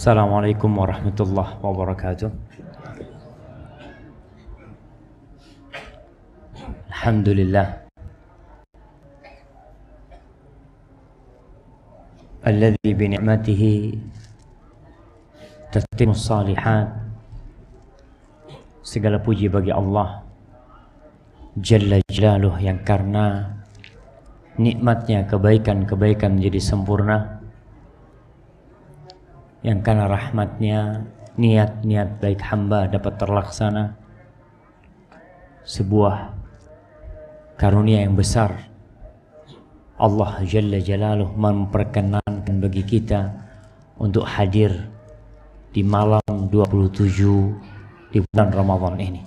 Assalamualaikum warahmatullahi wabarakatuh. Alhamdulillah. Alladhi bi ni'matihi tatimmu shalihat. Segala puji bagi Allah Jalla jalaluh yang karena nikmatnya kebaikan-kebaikan menjadi sempurna yang karena rahmatnya niat-niat baik hamba dapat terlaksana sebuah karunia yang besar Allah Jalla Jalaluh memperkenankan bagi kita untuk hadir di malam 27 di bulan Ramadan ini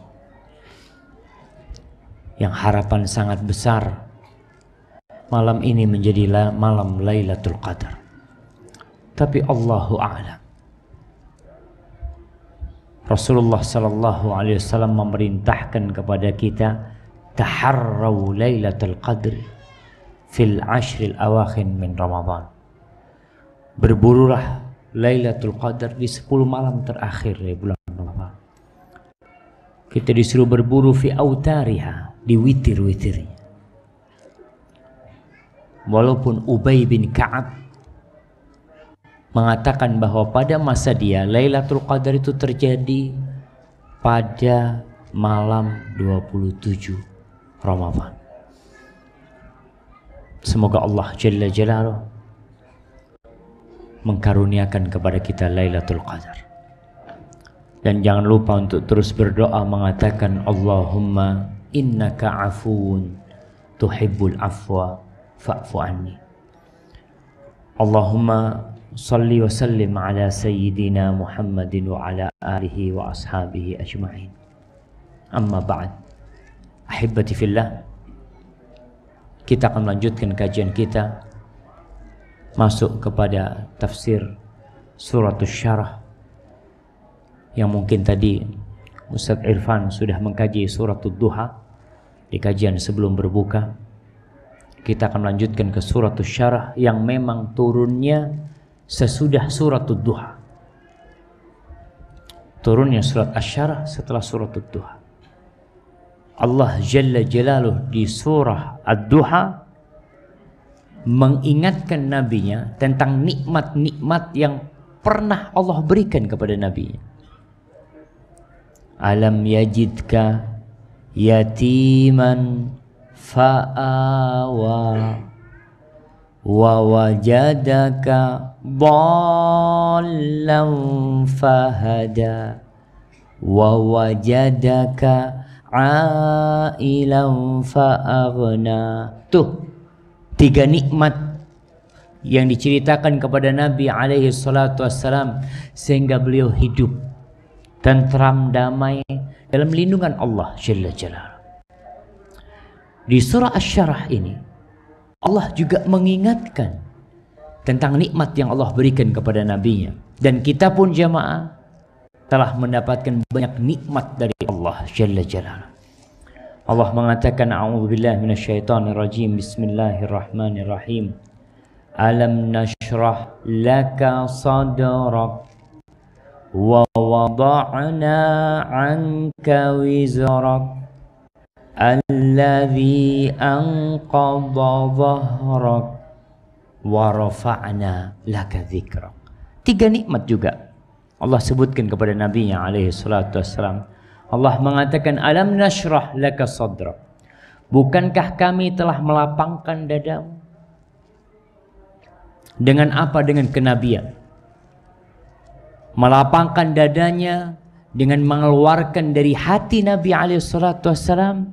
yang harapan sangat besar malam ini menjadi malam Lailatul Qadar tapi Allahu a'lam. Rasulullah sallallahu alaihi wasallam memerintahkan kepada kita taharrau lailatul qadr fil ashril awakhir min Ramadan. Berburulah Lailatul Qadar di 10 malam terakhir dari bulan Ramadan. Kita disuruh berburu fi autariha di witir-witirnya. Walaupun Ubay bin Ka'ab mengatakan bahwa pada masa dia Lailatul Qadar itu terjadi pada malam 27 Ramadhan. Semoga Allah Jalla Jalaluh mengkaruniakan kepada kita Lailatul Qadar. Dan jangan lupa untuk terus berdoa mengatakan Allahumma innaka afun tuhibbul afwa fa'fu anni. Allahumma Salli wa sallim ala sayyidina Muhammadin wa ala alihi wa ashabihi ajma'in Amma ba'd Ahibati fillah Kita akan melanjutkan kajian kita Masuk kepada tafsir surat syarah Yang mungkin tadi Ustaz Irfan sudah mengkaji surat duha Di kajian sebelum berbuka Kita akan melanjutkan ke surat syarah Yang memang turunnya sesudah surat duha turunnya surat asyarah setelah surat duha Allah Jalla Jalaluh di surah Ad-Duha mengingatkan nabinya tentang nikmat-nikmat yang pernah Allah berikan kepada nabinya. Alam yajidka yatiman fa'awa wa wajadaka dhallan fahada wa wajadaka ailan fa'aghna tuh tiga nikmat yang diceritakan kepada Nabi alaihi salatu wassalam sehingga beliau hidup tentram damai dalam lindungan Allah Jalla Jalal. Di surah Asy-Syarah ini Allah juga mengingatkan tentang nikmat yang Allah berikan kepada nabinya dan kita pun jamaah telah mendapatkan banyak nikmat dari Allah Jalla Jalaluh. Allah mengatakan a'udzubillahi minasyaitonirrajim bismillahirrahmanirrahim alam nashrah laka sadrak wa wada'na 'anka wizrak Alladhi anqadha zahrak wa rafa'na laka dhikrak. Tiga nikmat juga Allah sebutkan kepada Nabi yang alaihi salatu wassalam. Allah mengatakan alam nashrah laka sadrak. Bukankah kami telah melapangkan dadamu? Dengan apa? Dengan kenabian. Melapangkan dadanya dengan mengeluarkan dari hati Nabi alaihi salatu wassalam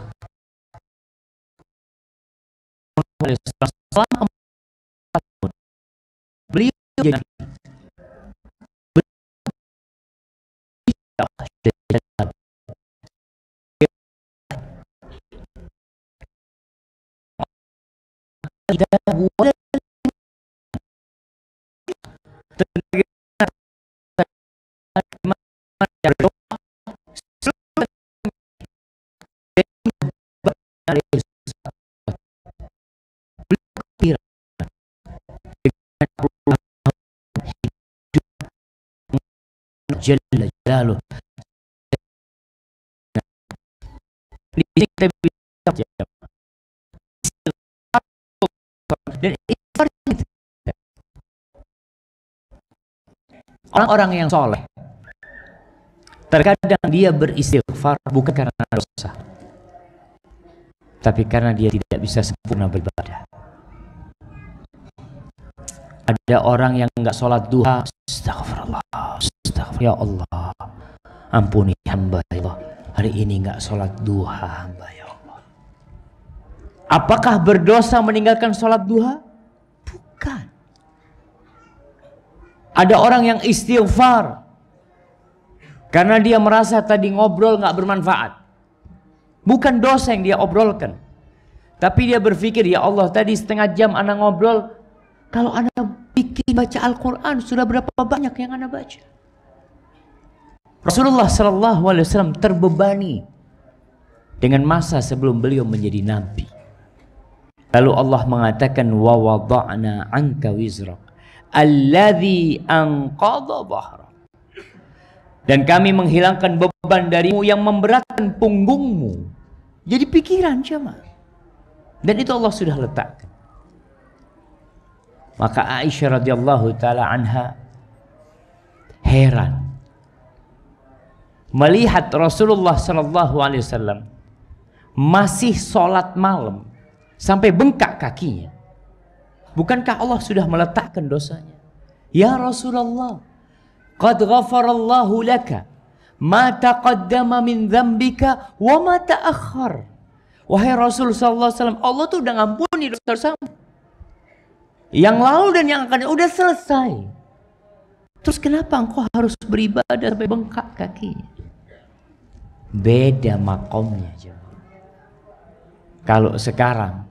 Alaihissalam selama empat tahun. Beliau jadi tidak kita bisa jawab dan orang-orang yang soleh terkadang dia beristighfar bukan karena dosa tapi karena dia tidak bisa sempurna beribadah ada orang yang nggak sholat duha astagfirullah astagfirullah ya Allah ampuni hamba ya Allah hari ini nggak sholat duha hamba ya Allah. Apakah berdosa meninggalkan sholat duha? Bukan. Ada orang yang istighfar karena dia merasa tadi ngobrol nggak bermanfaat. Bukan dosa yang dia obrolkan. Tapi dia berpikir, ya Allah tadi setengah jam anak ngobrol. Kalau anak bikin baca Al-Quran, sudah berapa banyak yang anak baca? Rasulullah Shallallahu Alaihi Wasallam terbebani dengan masa sebelum beliau menjadi nabi. Lalu Allah mengatakan wa wada'na anka wizrak alladzi anqadha bahra. Dan kami menghilangkan beban darimu yang memberatkan punggungmu. Jadi pikiran jemaah. Dan itu Allah sudah letakkan. Maka Aisyah radhiyallahu taala anha heran melihat Rasulullah Shallallahu Alaihi Wasallam masih sholat malam sampai bengkak kakinya, bukankah Allah sudah meletakkan dosanya? Ya Rasulullah, qad ghafarallahu laka ma taqaddama min dhanbika wa ma ta'akhkhar. Wahai Rasul sallallahu alaihi wasallam, Allah tuh udah ngampuni dosa kamu. Yang lalu dan yang akan udah selesai. Terus kenapa engkau harus beribadah sampai bengkak kakinya? beda makomnya kalau sekarang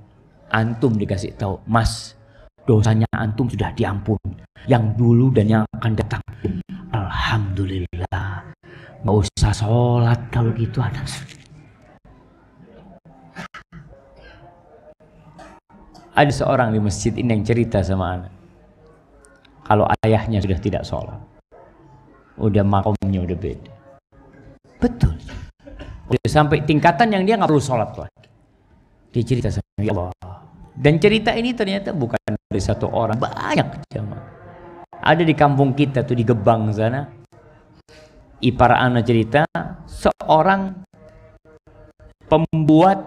antum dikasih tahu mas dosanya antum sudah diampun yang dulu dan yang akan datang Alhamdulillah nggak usah sholat kalau gitu ada ada seorang di masjid ini yang cerita sama anak kalau ayahnya sudah tidak sholat udah makomnya udah beda betul Udah sampai tingkatan yang dia nggak perlu sholat lagi. Dia cerita sama ya Allah. Dan cerita ini ternyata bukan dari satu orang, banyak jamaah. Ada di kampung kita tuh di Gebang sana. Ipar Ana cerita seorang pembuat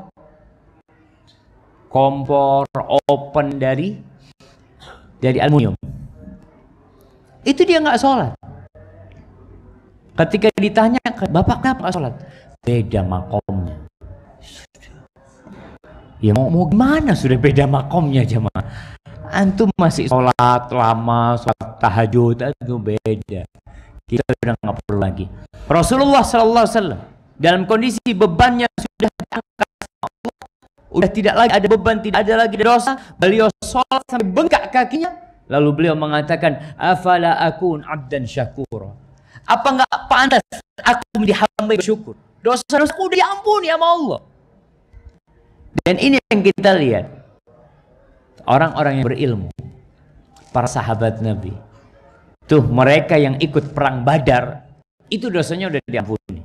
kompor open dari dari aluminium. Itu dia nggak sholat. Ketika ditanya, Bapak kenapa nggak sholat? beda makomnya ya mau, mau gimana sudah beda makomnya jemaah antum masih sholat lama sholat tahajud itu beda kita sudah nggak perlu lagi Rasulullah Sallallahu Alaihi Wasallam dalam kondisi bebannya sudah diangkat sudah tidak lagi ada beban tidak ada lagi dosa beliau sholat sampai bengkak kakinya lalu beliau mengatakan afala akun abdan syakur. apa nggak pantas aku menjadi hamba bersyukur Dosa-dosaku diampuni sama Allah. Dan ini yang kita lihat. Orang-orang yang berilmu. Para sahabat Nabi. Tuh mereka yang ikut perang badar. Itu dosanya udah diampuni.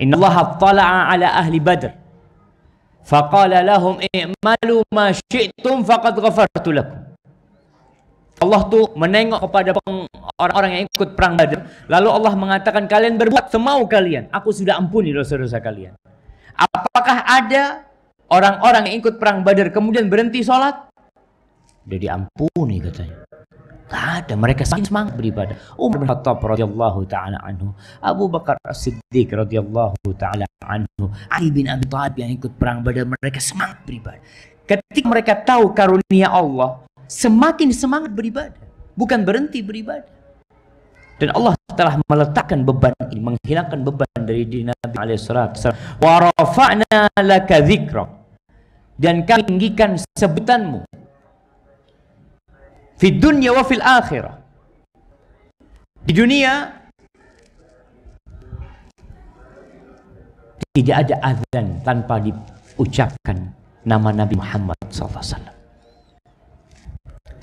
Inna Allah tala'a ala ahli badr. Faqala lahum i'malu ma syi'tum faqad ghafartu lakum. Allah tuh menengok kepada orang-orang yang ikut perang Badar. Lalu Allah mengatakan kalian berbuat semau kalian. Aku sudah ampuni dosa-dosa kalian. Apakah ada orang-orang yang ikut perang Badar kemudian berhenti sholat? Sudah diampuni katanya. Tidak ada mereka sangat semangat beribadah. Umar bin Khattab radhiyallahu taala anhu, Abu Bakar As-Siddiq radhiyallahu taala anhu, Ali bin Abi Thalib yang ikut perang Badar mereka semangat beribadah. Ketika mereka tahu karunia Allah, semakin semangat beribadah, bukan berhenti beribadah. Dan Allah telah meletakkan beban ini, menghilangkan beban dari diri Nabi alaihi salatu laka Dan kami tinggikan sebutanmu. di dunia wa fil akhirah. Di dunia tidak ada azan tanpa diucapkan nama Nabi Muhammad sallallahu alaihi wasallam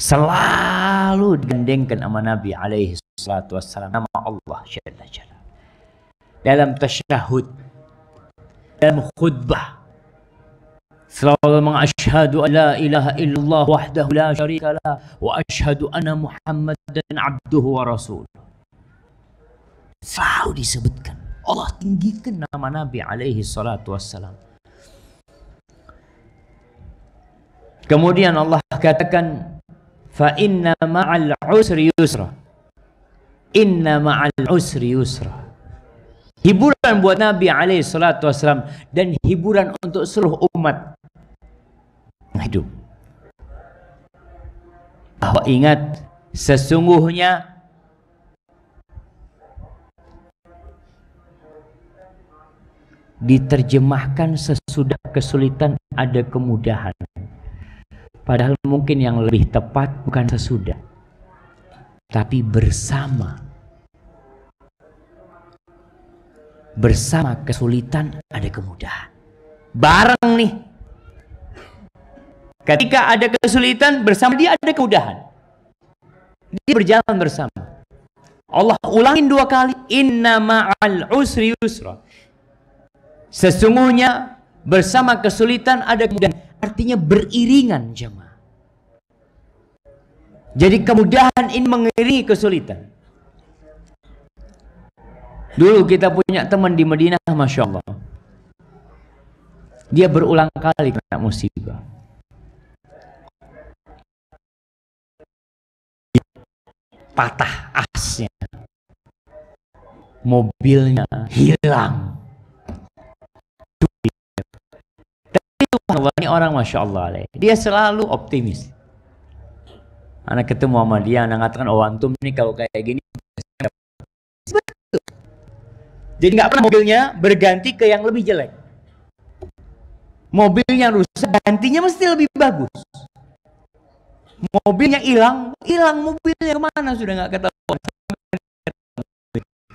selalu digandengkan sama Nabi alaihi salatu wassalam nama Allah jalla jalla dalam tasyahud dalam khutbah selalu mengasyhadu an la ilaha illallah wahdahu la syarika lah wa asyhadu anna muhammadan abduhu wa rasul selalu disebutkan Allah tinggikan nama Nabi alaihi salatu wassalam kemudian Allah katakan fa inna ma'al usri yusra inna ma'al usri yusra hiburan buat Nabi alaihi salatu wasallam dan hiburan untuk seluruh umat hidup bahwa ingat sesungguhnya diterjemahkan sesudah kesulitan ada kemudahan Padahal mungkin yang lebih tepat bukan sesudah, tapi bersama. Bersama kesulitan ada kemudahan. Bareng nih. Ketika ada kesulitan bersama dia ada kemudahan. Dia berjalan bersama. Allah ulangin dua kali. Inna ma'al usri yusra. Sesungguhnya bersama kesulitan ada kemudahan artinya beriringan jemaah. Jadi kemudahan ini mengiringi kesulitan. Dulu kita punya teman di Madinah, masya Allah. Dia berulang kali kena musibah. Patah asnya, mobilnya hilang. Wah, ini orang masya Allah alaih. dia selalu optimis anak ketemu sama dia anak mengatakan oh antum ini kalau kayak gini jadi nggak pernah mobilnya berganti ke yang lebih jelek mobilnya rusak gantinya mesti lebih bagus mobilnya hilang hilang mobilnya kemana sudah nggak ketahuan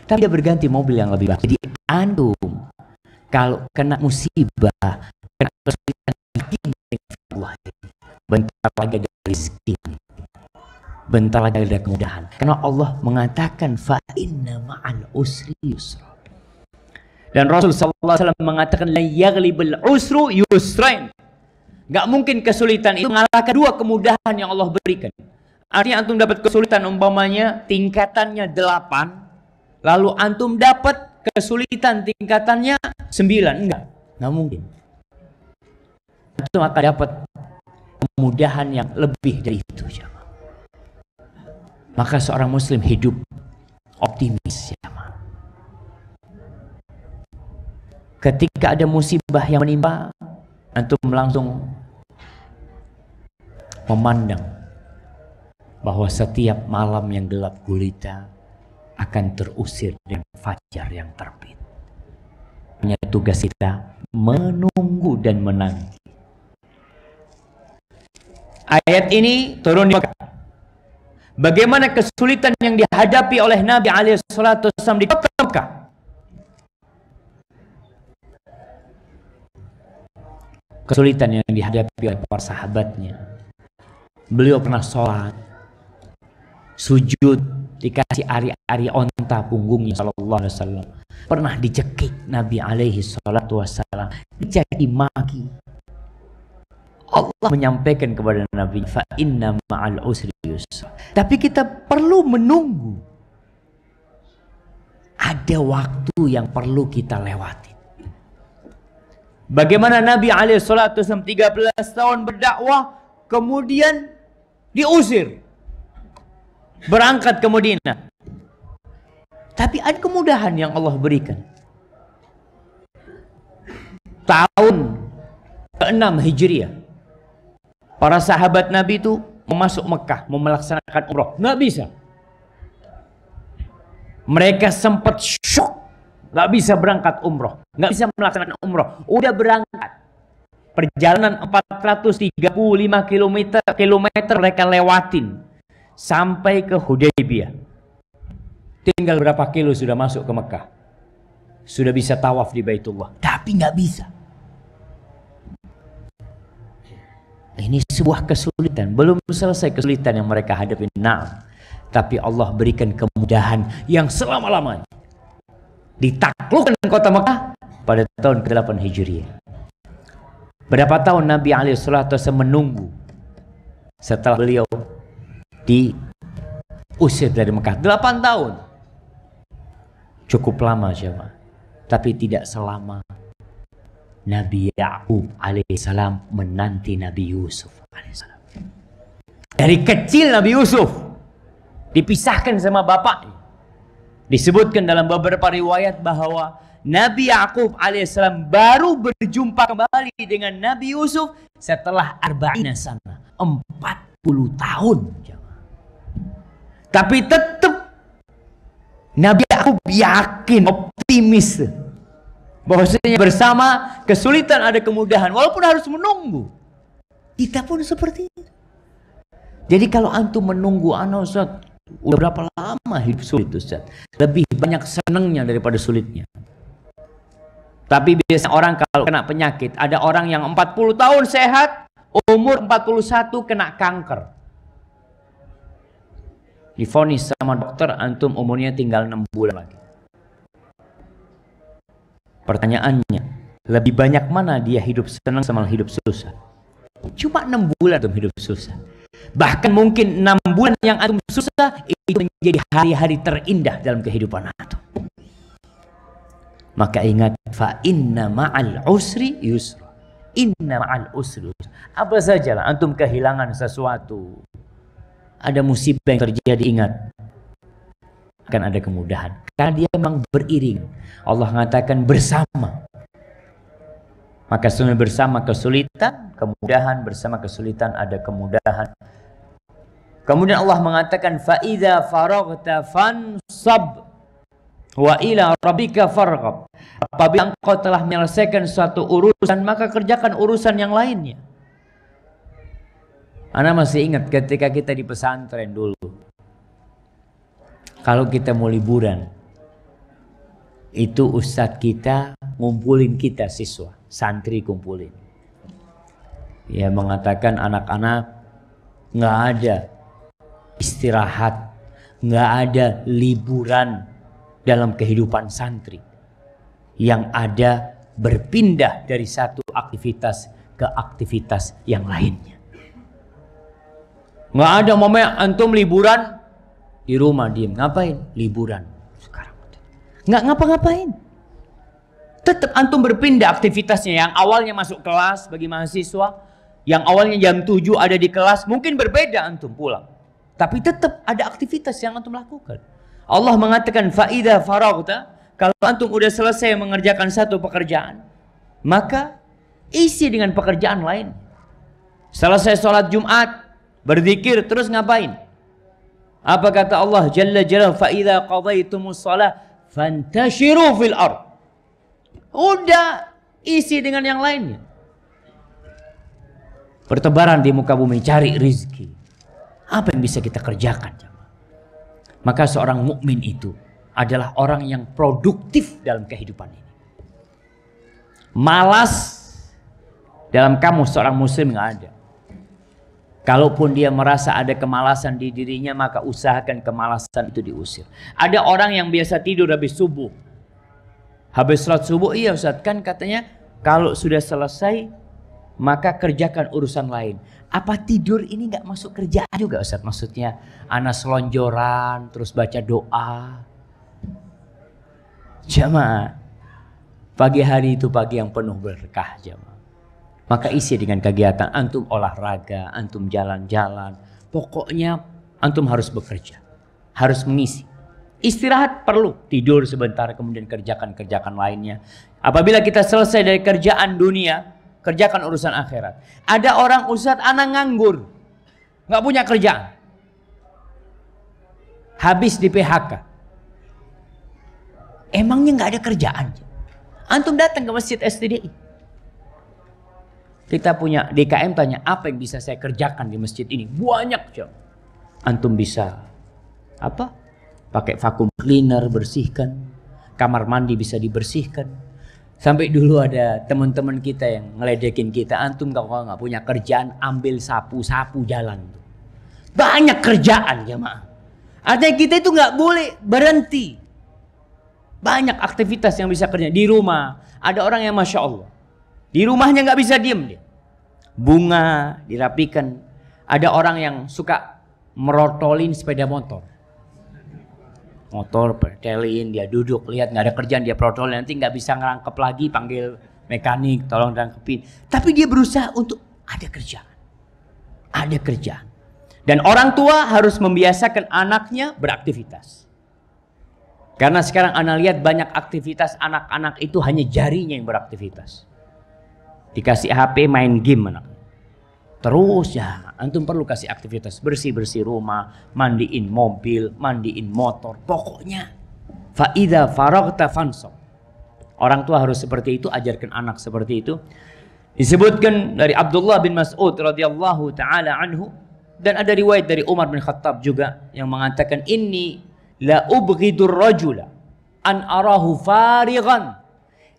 tapi dia berganti mobil yang lebih bagus jadi antum kalau kena musibah kena kesulitan sebuah hari bentar lagi ada rezeki bentar lagi ada kemudahan karena Allah mengatakan fa inna ma'al usri yusra dan Rasul sallallahu alaihi wasallam mengatakan la yaghlibul usru yusrain Enggak mungkin kesulitan itu mengalahkan dua kemudahan yang Allah berikan. Artinya antum dapat kesulitan umpamanya tingkatannya 8, lalu antum dapat kesulitan tingkatannya 9. Enggak, enggak mungkin itu maka dapat kemudahan yang lebih dari itu Maka seorang muslim hidup optimis Ketika ada musibah yang menimpa, antum langsung memandang bahwa setiap malam yang gelap gulita akan terusir dengan fajar yang terbit. Hanya tugas kita menunggu dan menanti Ayat ini turun di Mekah. Bagaimana kesulitan yang dihadapi oleh Nabi Alaihissalam di kota Mekah. Kesulitan yang dihadapi oleh para sahabatnya. Beliau pernah sholat, sujud, dikasih ari-ari onta punggungnya Sallallahu Alaihi Wasallam. Pernah dicekik Nabi Alaihi Salatu Wasallam, dicekik maki, Allah menyampaikan kepada Nabi fa inna ma'al usri yusra. Tapi kita perlu menunggu. Ada waktu yang perlu kita lewati. Bagaimana Nabi alaihi salatu 13 tahun berdakwah kemudian diusir. Berangkat ke Madinah. Tapi ada kemudahan yang Allah berikan. Tahun ke-6 Hijriah Para sahabat Nabi itu masuk Mekah, mau melaksanakan umroh. Nggak bisa. Mereka sempat shock. Nggak bisa berangkat umroh. Nggak bisa melaksanakan umroh. Udah berangkat. Perjalanan 435 km, km mereka lewatin. Sampai ke Hudaybiyah. Tinggal berapa kilo sudah masuk ke Mekah. Sudah bisa tawaf di Baitullah. Tapi nggak bisa. Nah, ini sebuah kesulitan, belum selesai kesulitan yang mereka hadapi. Nah, tapi Allah berikan kemudahan yang selama-lamanya. Ditaklukkan kota Mekah pada tahun ke-8 Hijriah. Berapa tahun Nabi SAW menunggu setelah beliau diusir dari Mekah? 8 tahun. Cukup lama siapa? Tapi tidak selama Nabi Yakub alaihissalam menanti Nabi Yusuf alaihissalam. Dari kecil Nabi Yusuf dipisahkan sama bapak. Disebutkan dalam beberapa riwayat bahwa Nabi Yakub alaihissalam baru berjumpa kembali dengan Nabi Yusuf setelah arba'ina sana, 40 tahun. Tapi tetap Nabi Yakub yakin, optimis bahwasanya bersama kesulitan ada kemudahan walaupun harus menunggu. Kita pun seperti itu. Jadi kalau antum menunggu anak Ustaz, udah berapa lama hidup sulit Ustaz? Lebih banyak senengnya daripada sulitnya. Tapi biasanya orang kalau kena penyakit, ada orang yang 40 tahun sehat, umur 41 kena kanker. Difonis sama dokter, antum umurnya tinggal 6 bulan lagi. Pertanyaannya, lebih banyak mana dia hidup senang sama hidup susah? Cuma enam bulan dalam hidup susah. Bahkan mungkin enam bulan yang antum susah itu menjadi hari-hari terindah dalam kehidupan antum. Maka ingat fa inna ma'al usri yusra. Inna ma'al usri yusra. Apa sajalah antum kehilangan sesuatu. Ada musibah yang terjadi ingat akan ada kemudahan. Karena dia memang beriring. Allah mengatakan bersama. Maka sungguh bersama kesulitan, kemudahan bersama kesulitan ada kemudahan. Kemudian Allah mengatakan faida faraghta fansab wa ila rabbika farghab. Apabila engkau telah menyelesaikan suatu urusan, maka kerjakan urusan yang lainnya. Anda masih ingat ketika kita di pesantren dulu kalau kita mau liburan itu ustadz kita ngumpulin kita siswa santri kumpulin ya mengatakan anak-anak nggak -anak, ada istirahat nggak ada liburan dalam kehidupan santri yang ada berpindah dari satu aktivitas ke aktivitas yang lainnya. Nggak ada momen antum liburan di rumah diem. Ngapain? Liburan. Sekarang. Nggak ngapa-ngapain. Tetap antum berpindah aktivitasnya. Yang awalnya masuk kelas bagi mahasiswa. Yang awalnya jam 7 ada di kelas. Mungkin berbeda antum pulang. Tapi tetap ada aktivitas yang antum lakukan. Allah mengatakan faida faragta. Kalau antum udah selesai mengerjakan satu pekerjaan. Maka isi dengan pekerjaan lain. Selesai sholat Jumat, berzikir terus ngapain? Apa kata Allah Jalla Jalal fa idza qadaitumus salah fantashiru fil ard. Udah isi dengan yang lainnya. Pertebaran di muka bumi cari rizki. Apa yang bisa kita kerjakan? Maka seorang mukmin itu adalah orang yang produktif dalam kehidupan ini. Malas dalam kamu seorang muslim nggak ada. Kalaupun dia merasa ada kemalasan di dirinya, maka usahakan kemalasan itu diusir. Ada orang yang biasa tidur habis subuh. Habis sholat subuh, iya Ustaz, kan katanya kalau sudah selesai, maka kerjakan urusan lain. Apa tidur ini nggak masuk kerjaan juga Ustaz? Maksudnya anak selonjoran, terus baca doa. Jamaah, pagi hari itu pagi yang penuh berkah jamaah. Maka isi dengan kegiatan antum olahraga, antum jalan-jalan. Pokoknya antum harus bekerja, harus mengisi. Istirahat perlu, tidur sebentar kemudian kerjakan-kerjakan lainnya. Apabila kita selesai dari kerjaan dunia, kerjakan urusan akhirat. Ada orang Ustadz anak nganggur, nggak punya kerjaan. Habis di PHK. Emangnya nggak ada kerjaan? Antum datang ke masjid STDI. Kita punya DKM tanya, apa yang bisa saya kerjakan di masjid ini? Banyak, Cok. Antum bisa apa? Pakai vakum cleaner bersihkan. Kamar mandi bisa dibersihkan. Sampai dulu ada teman-teman kita yang ngeledekin kita, antum kalau nggak punya kerjaan ambil sapu-sapu jalan. Banyak kerjaan jemaah. Artinya kita itu nggak boleh berhenti. Banyak aktivitas yang bisa kerja di rumah. Ada orang yang masya Allah di rumahnya nggak bisa diem dia. Bunga dirapikan. Ada orang yang suka merotolin sepeda motor. Motor pertelin dia duduk lihat nggak ada kerjaan dia protol nanti nggak bisa ngerangkep lagi panggil mekanik tolong rangkepin. Tapi dia berusaha untuk ada kerjaan. Ada kerjaan. Dan orang tua harus membiasakan anaknya beraktivitas. Karena sekarang anak lihat banyak aktivitas anak-anak itu hanya jarinya yang beraktivitas. Dikasih HP main game anak. Terus ya, antum perlu kasih aktivitas bersih-bersih rumah, mandiin mobil, mandiin motor, pokoknya. faida faragta fansok Orang tua harus seperti itu, ajarkan anak seperti itu. Disebutkan dari Abdullah bin Mas'ud radhiyallahu taala anhu dan ada riwayat dari Umar bin Khattab juga yang mengatakan ini la ubghidur rajula an arahu farigan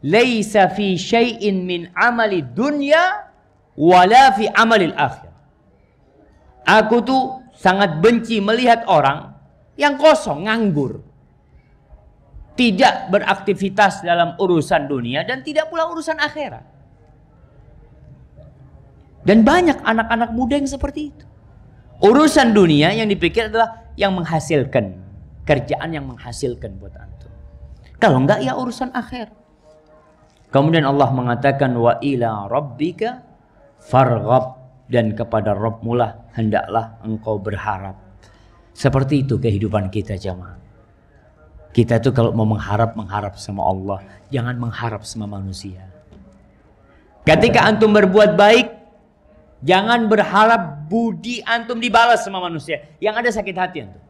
laisa fi syai'in min amali dunya wala fi amali akhir. Aku tuh sangat benci melihat orang yang kosong, nganggur. Tidak beraktivitas dalam urusan dunia dan tidak pula urusan akhirat. Dan banyak anak-anak muda yang seperti itu. Urusan dunia yang dipikir adalah yang menghasilkan. Kerjaan yang menghasilkan buat antum. Kalau enggak ya urusan akhir. Kemudian Allah mengatakan wa ila rabbika farghab dan kepada Rabbmulah hendaklah engkau berharap. Seperti itu kehidupan kita jemaah. Kita itu kalau mau mengharap mengharap sama Allah, jangan mengharap sama manusia. Ketika antum berbuat baik, jangan berharap budi antum dibalas sama manusia. Yang ada sakit hati antum.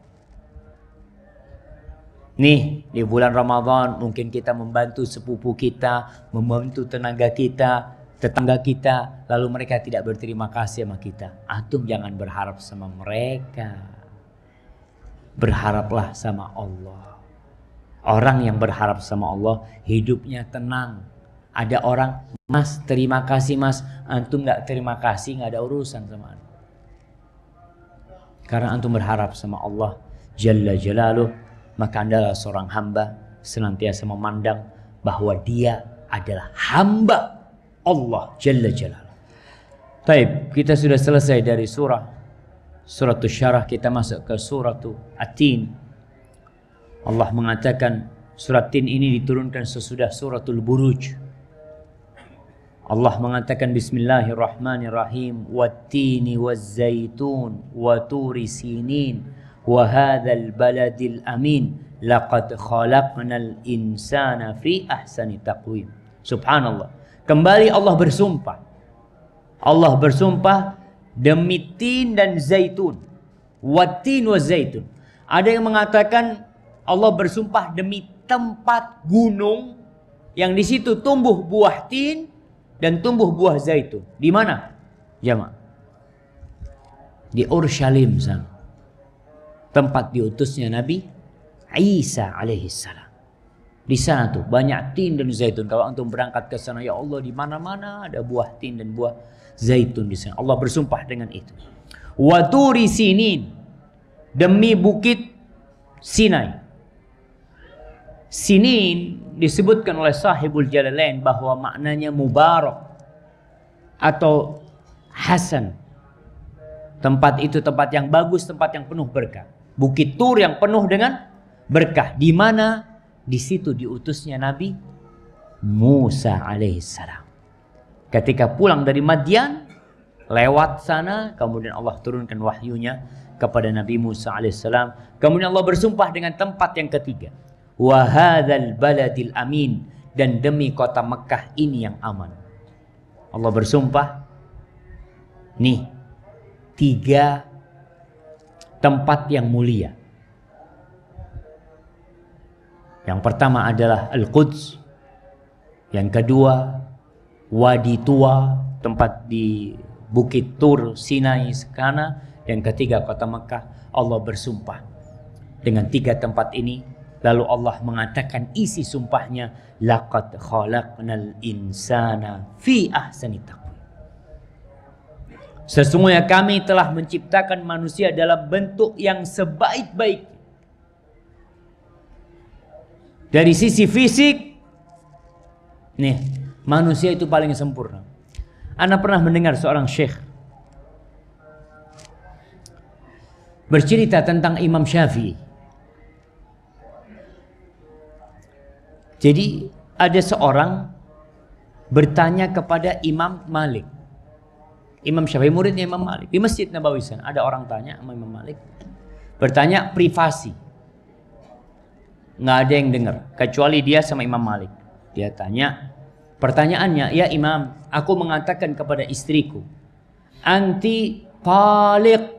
Nih, di bulan Ramadan mungkin kita membantu sepupu kita, membantu tenaga kita, tetangga kita, lalu mereka tidak berterima kasih sama kita. Antum jangan berharap sama mereka. Berharaplah sama Allah. Orang yang berharap sama Allah hidupnya tenang. Ada orang, mas terima kasih mas, antum gak terima kasih gak ada urusan sama antum. Karena antum berharap sama Allah Jalla Jalaluh maka andalah seorang hamba senantiasa memandang bahwa dia adalah hamba Allah Jalla Jalal. Taib, kita sudah selesai dari surah surah syarah kita masuk ke surah Atin. Allah mengatakan surat Tin ini diturunkan sesudah suratul Buruj. Allah mengatakan Bismillahirrahmanirrahim Wattini wazzaitun Waturi sinin wahadal baladil amin laqad khalaqnal insana fi ahsani taqwim subhanallah kembali Allah bersumpah Allah bersumpah demi tin dan zaitun watin wa zaitun ada yang mengatakan Allah bersumpah demi tempat gunung yang di situ tumbuh buah tin dan tumbuh buah zaitun di mana jamaah di Urshalim sana tempat diutusnya Nabi Isa alaihissalam. Di sana tuh banyak tin dan zaitun. Kalau antum berangkat ke sana ya Allah di mana-mana ada buah tin dan buah zaitun di sana. Allah bersumpah dengan itu. Wa turi sinin demi bukit Sinai. Sinin disebutkan oleh sahibul jalalain bahwa maknanya mubarak atau hasan. Tempat itu tempat yang bagus, tempat yang penuh berkah. Bukit Tur yang penuh dengan berkah. Di mana? Di situ diutusnya Nabi Musa alaihissalam. Ketika pulang dari Madian, lewat sana, kemudian Allah turunkan wahyunya kepada Nabi Musa alaihissalam. Kemudian Allah bersumpah dengan tempat yang ketiga. Wahadal baladil amin. Dan demi kota Mekah ini yang aman. Allah bersumpah. Nih, tiga tempat yang mulia. Yang pertama adalah Al-Quds. Yang kedua, Wadi Tua, tempat di Bukit Tur, Sinai, sekarang, Yang ketiga, kota Mekah. Allah bersumpah. Dengan tiga tempat ini, lalu Allah mengatakan isi sumpahnya, Laqad khalaqnal insana fi ahsani Sesungguhnya kami telah menciptakan manusia dalam bentuk yang sebaik-baik. Dari sisi fisik, nih, manusia itu paling sempurna. Anda pernah mendengar seorang syekh bercerita tentang Imam Syafi'i. Jadi ada seorang bertanya kepada Imam Malik. Imam Syafi'i muridnya Imam Malik. Di Masjid Nabawi sana ada orang tanya sama Imam Malik. Bertanya privasi. Nggak ada yang dengar kecuali dia sama Imam Malik. Dia tanya, pertanyaannya, "Ya Imam, aku mengatakan kepada istriku, anti taliq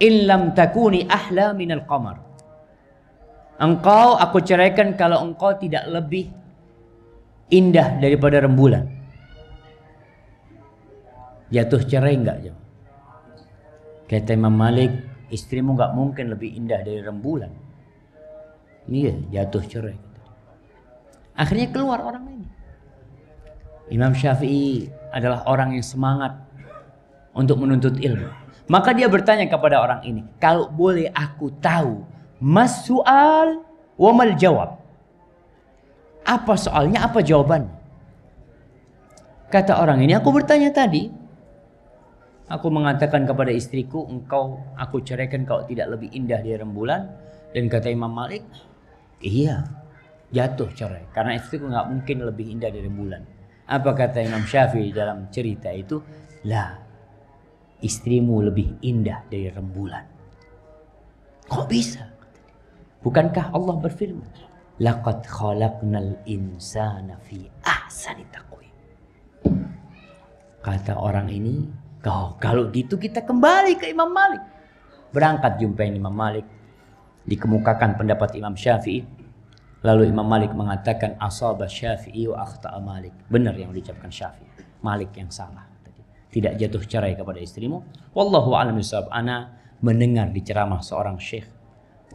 in lam takuni ahla minal qamar." Engkau aku ceraikan kalau engkau tidak lebih indah daripada rembulan jatuh cerai enggak jo? Kata Imam Malik, istrimu enggak mungkin lebih indah dari rembulan. Iya, jatuh cerai. Akhirnya keluar orang ini. Imam Syafi'i adalah orang yang semangat untuk menuntut ilmu. Maka dia bertanya kepada orang ini, kalau boleh aku tahu, mas soal wa jawab. Apa soalnya, apa jawabannya? Kata orang ini, aku bertanya tadi, Aku mengatakan kepada istriku, engkau aku ceraikan kau tidak lebih indah dari rembulan. Dan kata Imam Malik, iya, jatuh cerai. Karena istriku nggak mungkin lebih indah dari rembulan. Apa kata Imam Syafi'i dalam cerita itu? Lah, istrimu lebih indah dari rembulan. Kok bisa? Bukankah Allah berfirman? lakat khalaqnal insana fi ahsani taqwim. Kata orang ini, Kau kalau gitu kita kembali ke Imam Malik. Berangkat yang Imam Malik. Dikemukakan pendapat Imam Syafi'i. Lalu Imam Malik mengatakan asaba Syafi'i wa akhta'a Malik. Benar yang diucapkan Syafi'i. Malik yang salah Tidak jatuh cerai kepada istrimu. Wallahu a'lam bishawab. Ana mendengar di ceramah seorang syekh.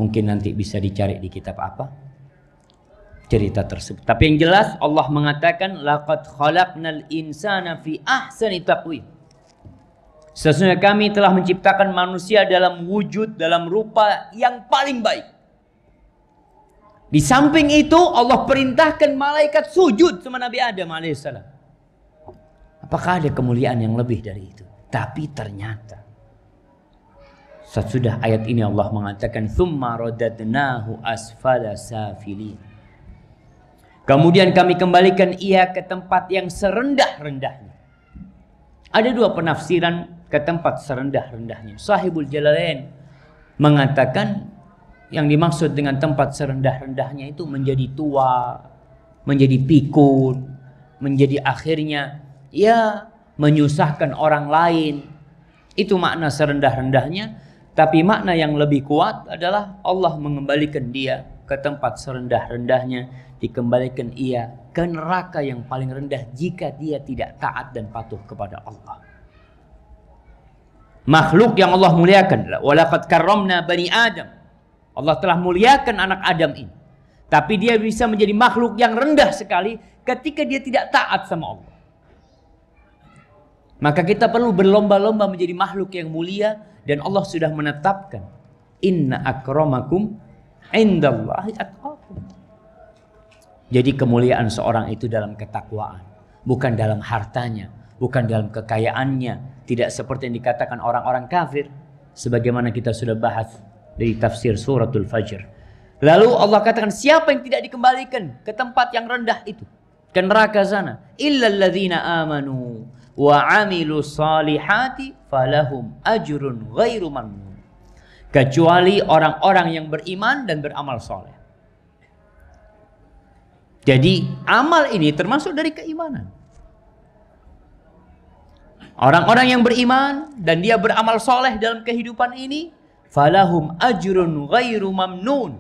Mungkin nanti bisa dicari di kitab apa? cerita tersebut. Tapi yang jelas Allah mengatakan laqad khalaqnal insana fi ahsani taqwim. Sesungguhnya kami telah menciptakan manusia dalam wujud, dalam rupa yang paling baik. Di samping itu Allah perintahkan malaikat sujud sama Nabi Adam AS. Apakah ada kemuliaan yang lebih dari itu? Tapi ternyata sesudah ayat ini Allah mengatakan thumma asfala safilin. Kemudian kami kembalikan ia ke tempat yang serendah-rendahnya. Ada dua penafsiran ke tempat serendah-rendahnya. Sahibul Jalalain mengatakan yang dimaksud dengan tempat serendah-rendahnya itu menjadi tua, menjadi pikun, menjadi akhirnya ya menyusahkan orang lain. Itu makna serendah-rendahnya, tapi makna yang lebih kuat adalah Allah mengembalikan dia ke tempat serendah-rendahnya, dikembalikan ia ke neraka yang paling rendah jika dia tidak taat dan patuh kepada Allah makhluk yang Allah muliakan Walakat karomna bani adam Allah telah muliakan anak Adam ini tapi dia bisa menjadi makhluk yang rendah sekali ketika dia tidak taat sama Allah maka kita perlu berlomba-lomba menjadi makhluk yang mulia dan Allah sudah menetapkan inna akramakum indallahi atqakum jadi kemuliaan seorang itu dalam ketakwaan bukan dalam hartanya bukan dalam kekayaannya, tidak seperti yang dikatakan orang-orang kafir sebagaimana kita sudah bahas dari tafsir suratul Fajr. Lalu Allah katakan siapa yang tidak dikembalikan ke tempat yang rendah itu, ke neraka sana, illal ladzina amanu wa amilu salihati falahum ajrun ghairu mamnun. Kecuali orang-orang yang beriman dan beramal soleh. Jadi amal ini termasuk dari keimanan. Orang-orang yang beriman dan dia beramal soleh dalam kehidupan ini, falahum ajrun ghairu mamnun.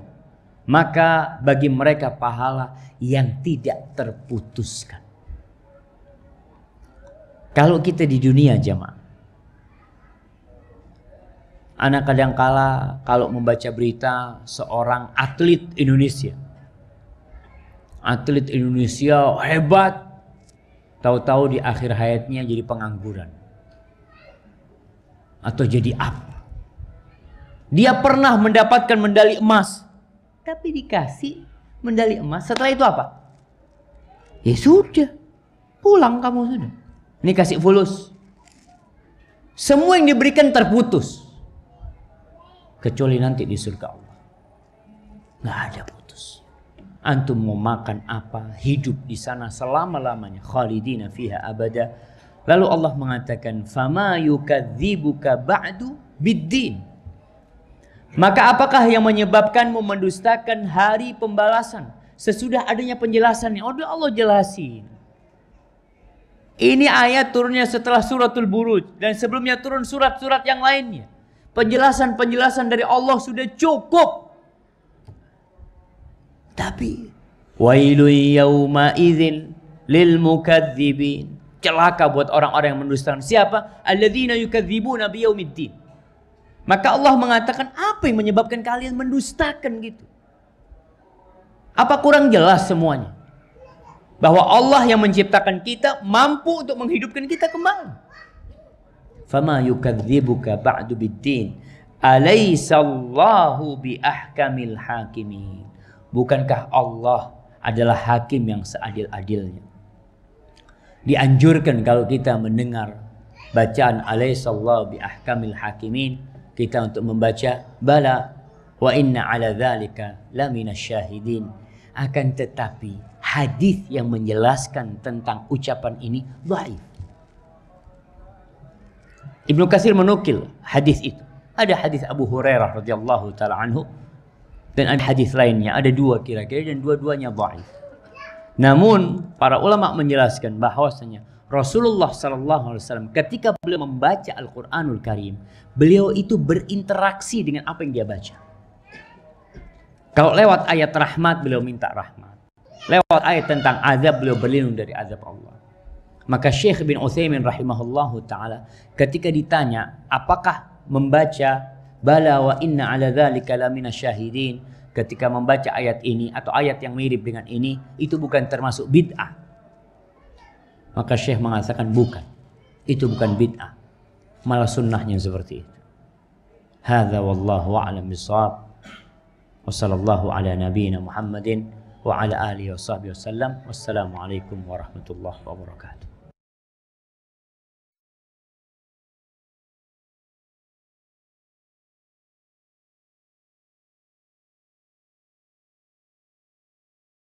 Maka bagi mereka pahala yang tidak terputuskan. Kalau kita di dunia jemaah, Anak kadangkala kalau membaca berita seorang atlet Indonesia. Atlet Indonesia hebat tahu-tahu di akhir hayatnya jadi pengangguran atau jadi apa. Dia pernah mendapatkan medali emas, tapi dikasih medali emas. Setelah itu apa? Ya sudah, pulang kamu sudah. Ini kasih fulus. Semua yang diberikan terputus. Kecuali nanti di surga Allah. Nggak ada putus antum mau makan apa, hidup di sana selama-lamanya khalidina fiha abada. Lalu Allah mengatakan, "Fama yukadzibuka ba'du biddin." Maka apakah yang menyebabkanmu mendustakan hari pembalasan sesudah adanya penjelasannya? Oh, Allah jelasin. Ini ayat turunnya setelah suratul buruj dan sebelumnya turun surat-surat yang lainnya. Penjelasan-penjelasan dari Allah sudah cukup nabi. Wailul yauma idzin lil mukadzibin. Celaka buat orang-orang yang mendustakan. Siapa? Alladzina yukadzibuna biyaumiddin. Maka Allah mengatakan apa yang menyebabkan kalian mendustakan gitu? Apa kurang jelas semuanya? Bahwa Allah yang menciptakan kita mampu untuk menghidupkan kita kembali. Fama yukadzibuka ba'du biddin. Alaysa bi ahkamil hakimin. Bukankah Allah adalah hakim yang seadil-adilnya? Dianjurkan kalau kita mendengar bacaan alaihissallahu bi ahkamil hakimin kita untuk membaca bala wa inna ala dzalika laminasyahidin akan tetapi hadis yang menjelaskan tentang ucapan ini dhaif Ibnu Kasir menukil hadis itu ada hadis Abu Hurairah radhiyallahu taala anhu dan ada hadis lainnya ada dua kira-kira dan dua-duanya dhaif. Namun para ulama menjelaskan bahwasanya Rasulullah Sallallahu Alaihi Wasallam ketika beliau membaca Al-Quranul Karim, beliau itu berinteraksi dengan apa yang dia baca. Kalau lewat ayat rahmat, beliau minta rahmat. Lewat ayat tentang azab, beliau berlindung dari azab Allah. Maka Syekh bin Utsaimin rahimahullahu taala ketika ditanya apakah membaca bala wa inna ala dzalika syahidin ketika membaca ayat ini atau ayat yang mirip dengan ini itu bukan termasuk bid'ah maka Syekh mengatakan bukan itu bukan bid'ah malah sunnahnya seperti itu hadza wallahu a'lam bissawab wa ala nabiyyina Muhammadin wa ala alihi wa wasallam wassalamu alaikum warahmatullahi wabarakatuh